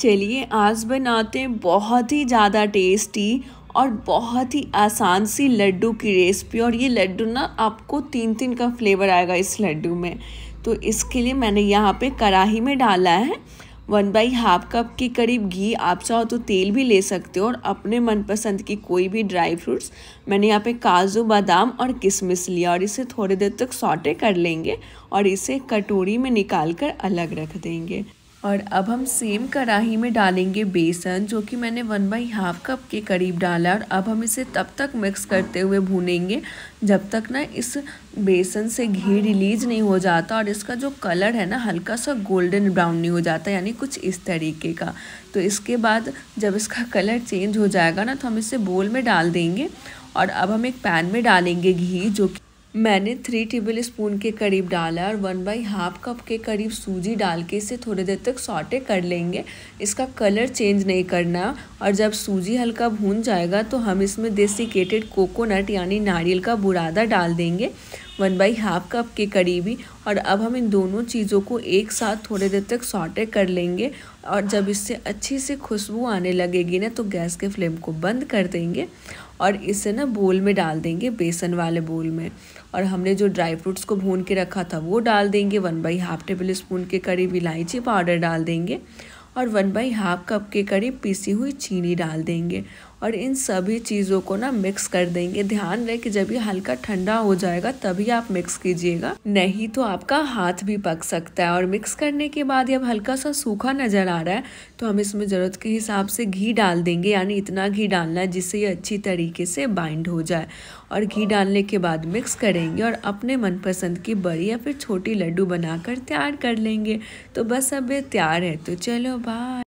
चलिए आज बनाते हैं बहुत ही ज़्यादा टेस्टी और बहुत ही आसान सी लड्डू की रेसिपी और ये लड्डू ना आपको तीन तीन का फ्लेवर आएगा इस लड्डू में तो इसके लिए मैंने यहाँ पे कढ़ाही में डाला है वन बाई हाफ कप के करीब घी आप चाहो तो तेल भी ले सकते हो और अपने मनपसंद की कोई भी ड्राई फ्रूट्स मैंने यहाँ पे काजू बादाम और किशमिश लिया और इसे थोड़ी देर तक सॉटे कर लेंगे और इसे कटोरी में निकाल कर अलग रख देंगे और अब हम सेम कढ़ाही में डालेंगे बेसन जो कि मैंने वन बाई हाफ कप के करीब डाला और अब हम इसे तब तक मिक्स करते हुए भूनेंगे जब तक ना इस बेसन से घी रिलीज नहीं हो जाता और इसका जो कलर है ना हल्का सा गोल्डन ब्राउन नहीं हो जाता यानी कुछ इस तरीके का तो इसके बाद जब इसका कलर चेंज हो जाएगा ना तो हम इसे बोल में डाल देंगे और अब हम एक पैन में डालेंगे घी जो कि मैंने थ्री टेबल स्पून के करीब डाला और वन बाई हाफ कप के करीब सूजी डाल के इसे थोड़ी देर तक सॉटे कर लेंगे इसका कलर चेंज नहीं करना और जब सूजी हल्का भून जाएगा तो हम इसमें डेसिकेटेड कोकोनट यानी नारियल का बुरादा डाल देंगे वन बाई हाफ कप के करीबी और अब हम इन दोनों चीज़ों को एक साथ थोड़ी देर तक सॉटे कर लेंगे और जब इससे अच्छी से खुशबू आने लगेगी ना तो गैस के फ्लेम को बंद कर देंगे और इसे ना बोल में डाल देंगे बेसन वाले बोल में और हमने जो ड्राई फ्रूट्स को भून के रखा था वो डाल देंगे one by half tablespoon के करीब इलायची पाउडर डाल देंगे और वन बाई हाफ कप के करीब पीसी हुई चीनी डाल देंगे और इन सभी चीज़ों को ना मिक्स कर देंगे ध्यान रहे कि जब ये हल्का ठंडा हो जाएगा तभी आप मिक्स कीजिएगा नहीं तो आपका हाथ भी पक सकता है और मिक्स करने के बाद जब हल्का सा सूखा नज़र आ रहा है तो हम इसमें ज़रूरत के हिसाब से घी डाल देंगे यानी इतना घी डालना है जिससे ये अच्छी तरीके से बाइंड हो जाए और घी डालने के बाद मिक्स करेंगे और अपने मनपसंद की बड़ी या फिर छोटी लड्डू बनाकर तैयार कर लेंगे तो बस अब ये तैयार है तो चलो बाय